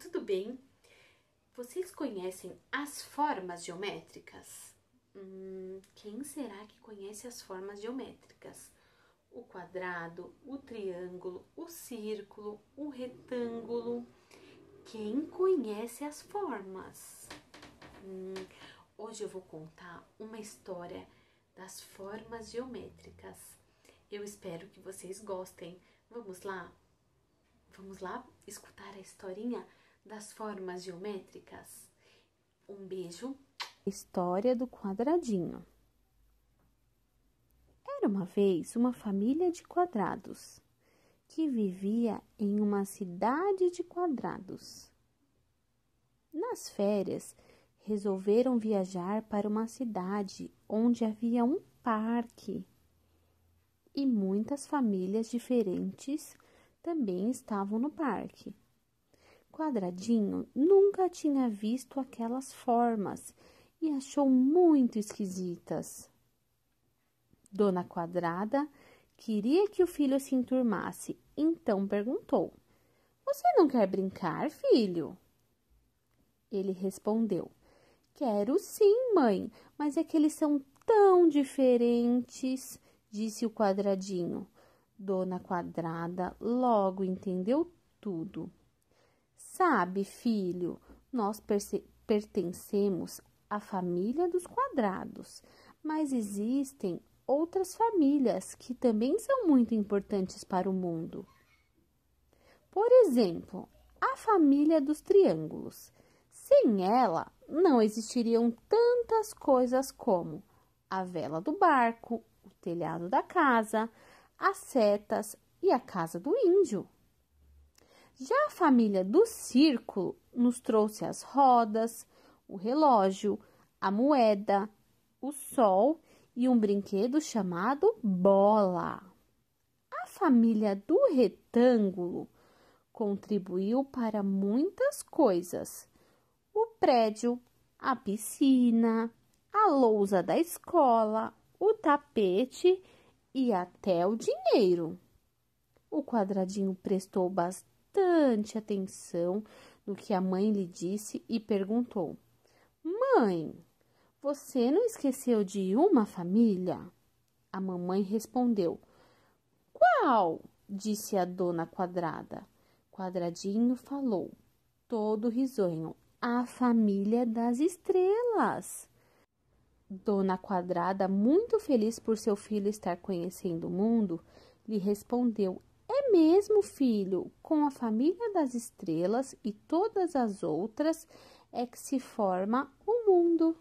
tudo bem? Vocês conhecem as formas geométricas? Hum, quem será que conhece as formas geométricas? O quadrado, o triângulo, o círculo, o retângulo. Quem conhece as formas? Hum, hoje eu vou contar uma história das formas geométricas. Eu espero que vocês gostem. Vamos lá? Vamos lá escutar a historinha? das formas geométricas. Um beijo. História do quadradinho. Era uma vez uma família de quadrados que vivia em uma cidade de quadrados. Nas férias, resolveram viajar para uma cidade onde havia um parque e muitas famílias diferentes também estavam no parque. Quadradinho nunca tinha visto aquelas formas e achou muito esquisitas. Dona Quadrada queria que o filho se enturmasse, então perguntou: Você não quer brincar, filho? Ele respondeu: Quero sim, mãe, mas é que eles são tão diferentes, disse o quadradinho. Dona Quadrada logo entendeu tudo. Sabe, filho, nós pertencemos à família dos quadrados, mas existem outras famílias que também são muito importantes para o mundo. Por exemplo, a família dos triângulos. Sem ela, não existiriam tantas coisas como a vela do barco, o telhado da casa, as setas e a casa do índio. Já a família do círculo nos trouxe as rodas, o relógio, a moeda, o sol e um brinquedo chamado bola. A família do retângulo contribuiu para muitas coisas: o prédio, a piscina, a lousa da escola, o tapete e até o dinheiro. O quadradinho prestou bastante bastante atenção no que a mãe lhe disse e perguntou: Mãe, você não esqueceu de uma família? A mamãe respondeu: Qual? disse a dona quadrada. Quadradinho falou, todo risonho: A família das estrelas. Dona Quadrada, muito feliz por seu filho estar conhecendo o mundo, lhe respondeu é mesmo, filho, com a família das estrelas e todas as outras é que se forma o mundo.